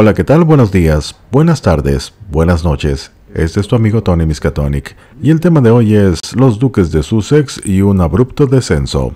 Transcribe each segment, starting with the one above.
Hola, ¿qué tal? Buenos días, buenas tardes, buenas noches. Este es tu amigo Tony Miskatonic y el tema de hoy es los duques de Sussex y un abrupto descenso.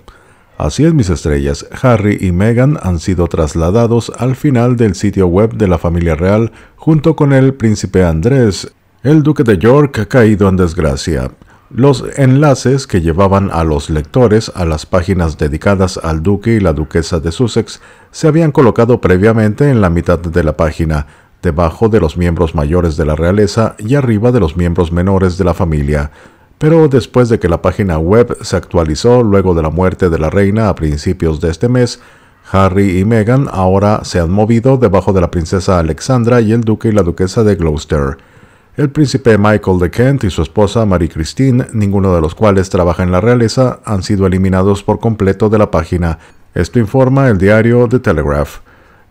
Así es, mis estrellas, Harry y Meghan han sido trasladados al final del sitio web de la familia real junto con el príncipe Andrés, el duque de York caído en desgracia. Los enlaces que llevaban a los lectores a las páginas dedicadas al duque y la duquesa de Sussex se habían colocado previamente en la mitad de la página, debajo de los miembros mayores de la realeza y arriba de los miembros menores de la familia. Pero después de que la página web se actualizó luego de la muerte de la reina a principios de este mes, Harry y Meghan ahora se han movido debajo de la princesa Alexandra y el duque y la duquesa de Gloucester. El príncipe Michael de Kent y su esposa Marie Christine, ninguno de los cuales trabaja en la realeza, han sido eliminados por completo de la página. Esto informa el diario The Telegraph.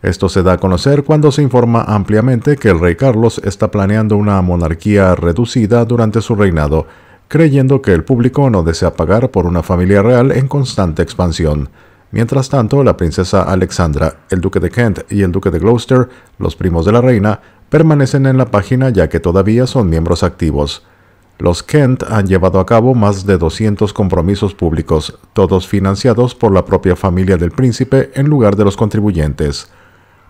Esto se da a conocer cuando se informa ampliamente que el rey Carlos está planeando una monarquía reducida durante su reinado, creyendo que el público no desea pagar por una familia real en constante expansión. Mientras tanto, la princesa Alexandra, el duque de Kent y el duque de Gloucester, los primos de la reina, permanecen en la página ya que todavía son miembros activos. Los Kent han llevado a cabo más de 200 compromisos públicos, todos financiados por la propia familia del príncipe en lugar de los contribuyentes.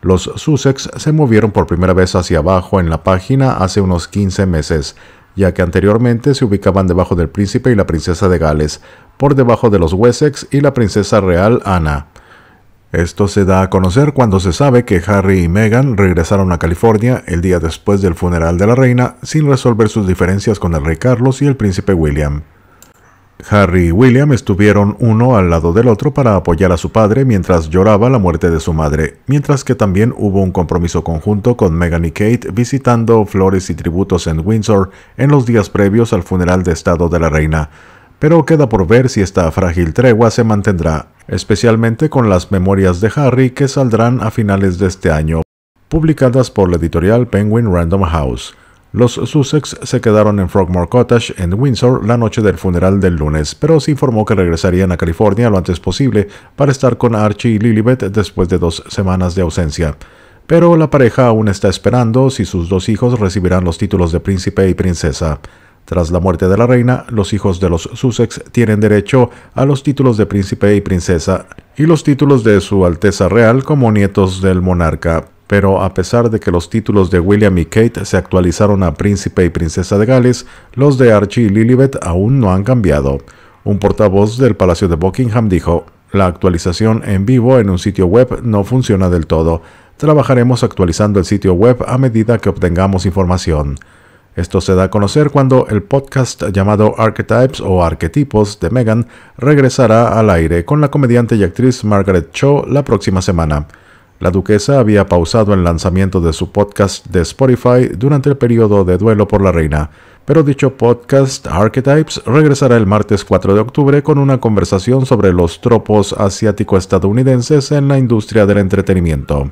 Los Sussex se movieron por primera vez hacia abajo en la página hace unos 15 meses, ya que anteriormente se ubicaban debajo del príncipe y la princesa de Gales, por debajo de los Wessex y la princesa real Ana. Esto se da a conocer cuando se sabe que Harry y Meghan regresaron a California el día después del funeral de la reina sin resolver sus diferencias con el rey Carlos y el príncipe William. Harry y William estuvieron uno al lado del otro para apoyar a su padre mientras lloraba la muerte de su madre, mientras que también hubo un compromiso conjunto con Meghan y Kate visitando flores y tributos en Windsor en los días previos al funeral de estado de la reina pero queda por ver si esta frágil tregua se mantendrá, especialmente con las memorias de Harry que saldrán a finales de este año, publicadas por la editorial Penguin Random House. Los Sussex se quedaron en Frogmore Cottage en Windsor la noche del funeral del lunes, pero se informó que regresarían a California lo antes posible para estar con Archie y Lilibet después de dos semanas de ausencia. Pero la pareja aún está esperando si sus dos hijos recibirán los títulos de príncipe y princesa. Tras la muerte de la reina, los hijos de los Sussex tienen derecho a los títulos de príncipe y princesa y los títulos de Su Alteza Real como nietos del monarca. Pero a pesar de que los títulos de William y Kate se actualizaron a príncipe y princesa de Gales, los de Archie y Lilibet aún no han cambiado. Un portavoz del Palacio de Buckingham dijo, la actualización en vivo en un sitio web no funciona del todo. Trabajaremos actualizando el sitio web a medida que obtengamos información. Esto se da a conocer cuando el podcast llamado Archetypes o Arquetipos de Megan regresará al aire con la comediante y actriz Margaret Cho la próxima semana. La duquesa había pausado el lanzamiento de su podcast de Spotify durante el periodo de duelo por la reina, pero dicho podcast Archetypes regresará el martes 4 de octubre con una conversación sobre los tropos asiático-estadounidenses en la industria del entretenimiento.